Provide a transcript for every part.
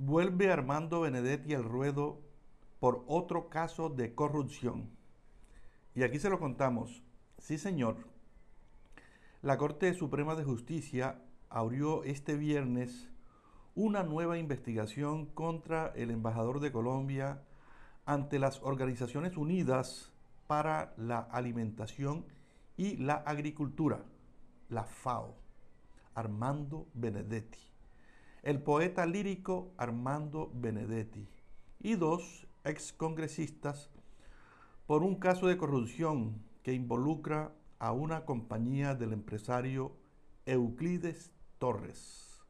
Vuelve Armando Benedetti al ruedo por otro caso de corrupción. Y aquí se lo contamos. Sí, señor. La Corte Suprema de Justicia abrió este viernes una nueva investigación contra el embajador de Colombia ante las Organizaciones Unidas para la Alimentación y la Agricultura, la FAO, Armando Benedetti el poeta lírico Armando Benedetti y dos ex congresistas por un caso de corrupción que involucra a una compañía del empresario Euclides Torres,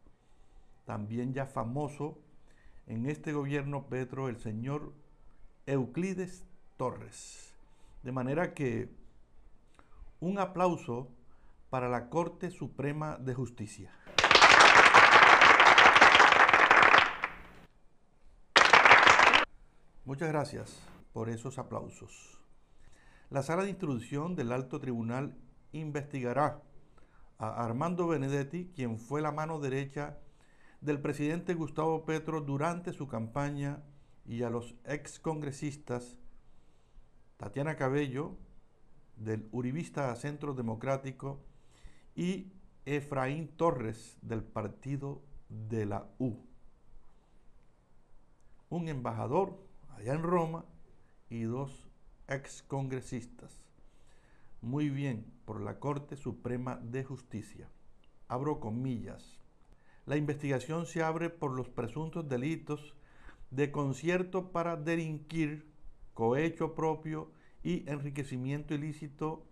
también ya famoso en este gobierno Petro el señor Euclides Torres. De manera que un aplauso para la Corte Suprema de Justicia. Muchas gracias por esos aplausos. La sala de instrucción del alto tribunal investigará a Armando Benedetti, quien fue la mano derecha del presidente Gustavo Petro durante su campaña y a los excongresistas Tatiana Cabello, del Uribista Centro Democrático, y Efraín Torres, del Partido de la U. Un embajador allá en Roma y dos ex congresistas. Muy bien, por la Corte Suprema de Justicia. Abro comillas. La investigación se abre por los presuntos delitos de concierto para delinquir, cohecho propio y enriquecimiento ilícito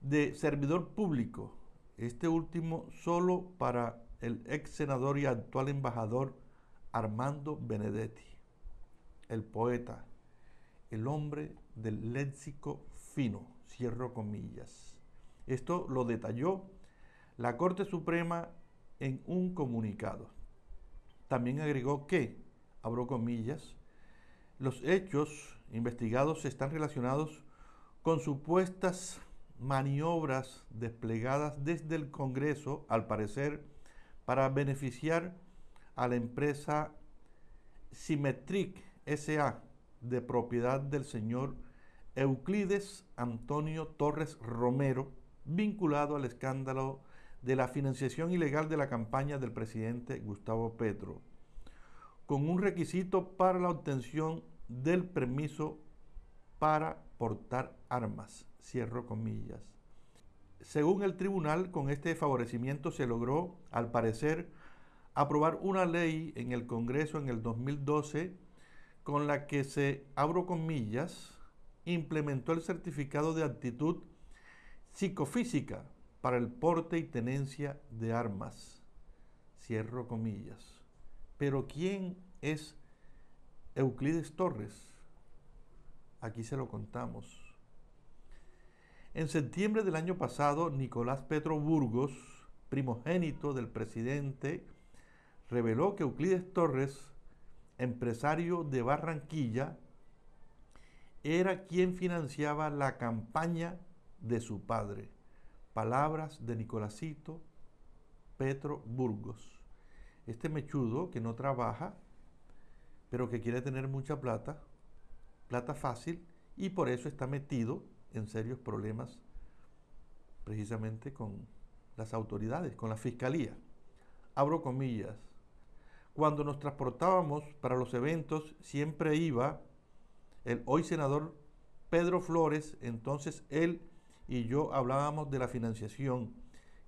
de servidor público, este último solo para el ex senador y actual embajador Armando Benedetti el poeta, el hombre del léxico fino, cierro comillas. Esto lo detalló la Corte Suprema en un comunicado. También agregó que, abro comillas, los hechos investigados están relacionados con supuestas maniobras desplegadas desde el Congreso, al parecer, para beneficiar a la empresa Symetric, S.A., de propiedad del señor Euclides Antonio Torres Romero, vinculado al escándalo de la financiación ilegal de la campaña del presidente Gustavo Petro, con un requisito para la obtención del permiso para portar armas. Cierro comillas. Según el tribunal, con este favorecimiento se logró, al parecer, aprobar una ley en el Congreso en el 2012 con la que se, abro comillas, implementó el certificado de actitud psicofísica para el porte y tenencia de armas. Cierro comillas. Pero ¿quién es Euclides Torres? Aquí se lo contamos. En septiembre del año pasado, Nicolás Petro Burgos, primogénito del presidente, reveló que Euclides Torres empresario de Barranquilla, era quien financiaba la campaña de su padre. Palabras de Nicolásito Petro Burgos. Este mechudo que no trabaja, pero que quiere tener mucha plata, plata fácil, y por eso está metido en serios problemas precisamente con las autoridades, con la fiscalía. Abro comillas. Cuando nos transportábamos para los eventos, siempre iba el hoy senador Pedro Flores, entonces él y yo hablábamos de la financiación,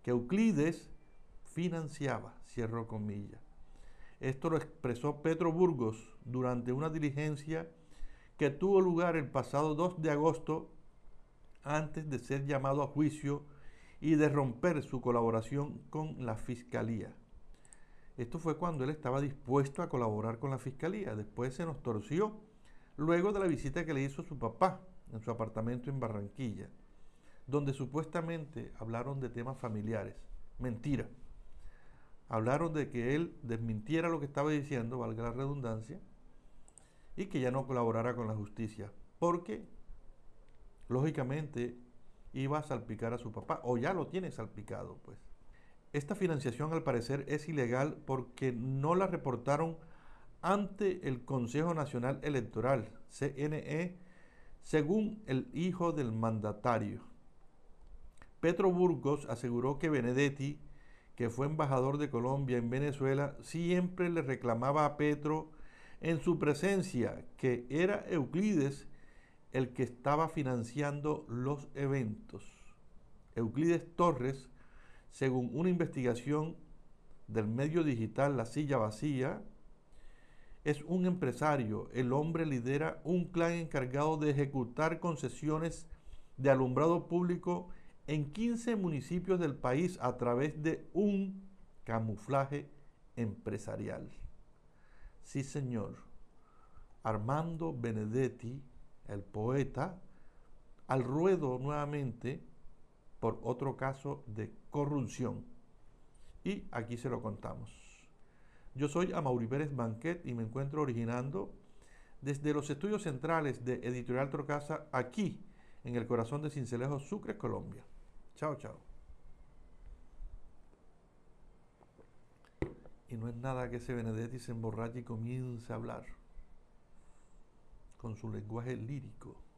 que Euclides financiaba, cierro comillas. Esto lo expresó Pedro Burgos durante una diligencia que tuvo lugar el pasado 2 de agosto antes de ser llamado a juicio y de romper su colaboración con la Fiscalía. Esto fue cuando él estaba dispuesto a colaborar con la fiscalía. Después se nos torció luego de la visita que le hizo su papá en su apartamento en Barranquilla, donde supuestamente hablaron de temas familiares. Mentira. Hablaron de que él desmintiera lo que estaba diciendo, valga la redundancia, y que ya no colaborara con la justicia, porque lógicamente iba a salpicar a su papá, o ya lo tiene salpicado, pues. Esta financiación al parecer es ilegal porque no la reportaron ante el Consejo Nacional Electoral, CNE, según el hijo del mandatario. Petro Burgos aseguró que Benedetti, que fue embajador de Colombia en Venezuela, siempre le reclamaba a Petro en su presencia que era Euclides el que estaba financiando los eventos. Euclides Torres, según una investigación del medio digital La Silla Vacía, es un empresario. El hombre lidera un clan encargado de ejecutar concesiones de alumbrado público en 15 municipios del país a través de un camuflaje empresarial. Sí, señor. Armando Benedetti, el poeta, al ruedo nuevamente por otro caso de corrupción. Y aquí se lo contamos. Yo soy Amauri Pérez Banquet y me encuentro originando desde los estudios centrales de Editorial Trocasa aquí, en el corazón de Cincelejo, Sucre, Colombia. Chao, chao. Y no es nada que ese Benedetti se emborrache y comience a hablar con su lenguaje lírico.